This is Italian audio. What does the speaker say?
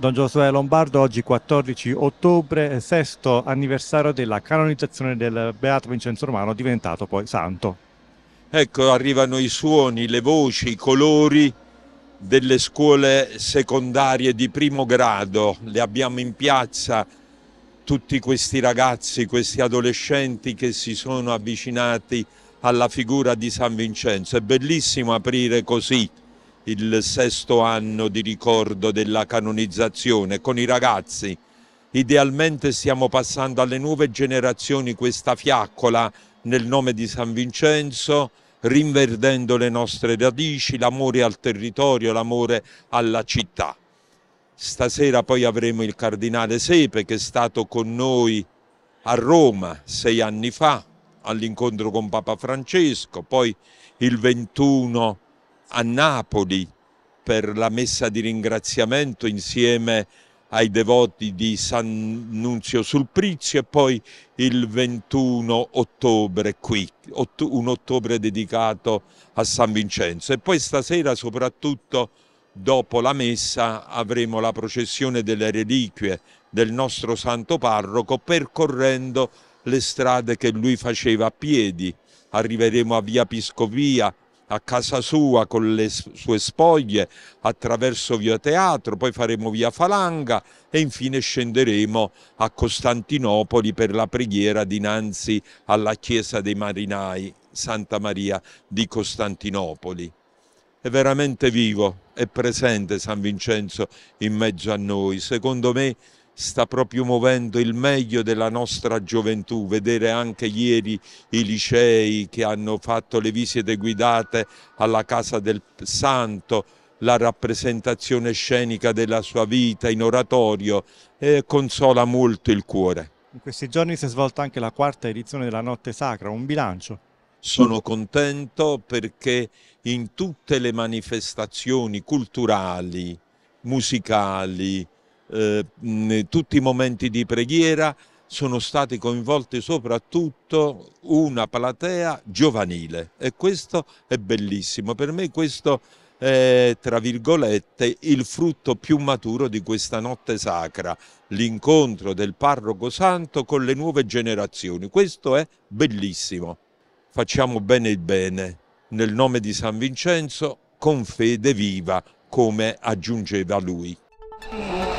Don Giosuè Lombardo, oggi 14 ottobre, sesto anniversario della canonizzazione del Beato Vincenzo Romano, diventato poi santo. Ecco, arrivano i suoni, le voci, i colori delle scuole secondarie di primo grado, le abbiamo in piazza tutti questi ragazzi, questi adolescenti che si sono avvicinati alla figura di San Vincenzo. È bellissimo aprire così il sesto anno di ricordo della canonizzazione con i ragazzi. Idealmente stiamo passando alle nuove generazioni questa fiaccola nel nome di San Vincenzo, rinverdendo le nostre radici, l'amore al territorio, l'amore alla città. Stasera poi avremo il cardinale Sepe che è stato con noi a Roma sei anni fa all'incontro con Papa Francesco, poi il 21 a Napoli per la messa di ringraziamento insieme ai devoti di San Nunzio Sulprizio e poi il 21 ottobre qui, un ottobre dedicato a San Vincenzo. E poi stasera soprattutto dopo la messa avremo la processione delle reliquie del nostro santo parroco percorrendo le strade che lui faceva a piedi. Arriveremo a Via Piscovia, a casa sua con le sue spoglie attraverso via Teatro, poi faremo via Falanga e infine scenderemo a Costantinopoli per la preghiera dinanzi alla chiesa dei marinai Santa Maria di Costantinopoli. È veramente vivo, è presente San Vincenzo in mezzo a noi. Secondo me sta proprio muovendo il meglio della nostra gioventù, vedere anche ieri i licei che hanno fatto le visite guidate alla casa del santo, la rappresentazione scenica della sua vita in oratorio, eh, consola molto il cuore. In questi giorni si è svolta anche la quarta edizione della Notte Sacra, un bilancio. Sono contento perché in tutte le manifestazioni culturali, musicali, eh, tutti i momenti di preghiera, sono stati coinvolti soprattutto una platea giovanile e questo è bellissimo. Per me questo è, tra virgolette, il frutto più maturo di questa notte sacra, l'incontro del parroco santo con le nuove generazioni. Questo è bellissimo. Facciamo bene il bene. Nel nome di San Vincenzo, con fede viva, come aggiungeva lui.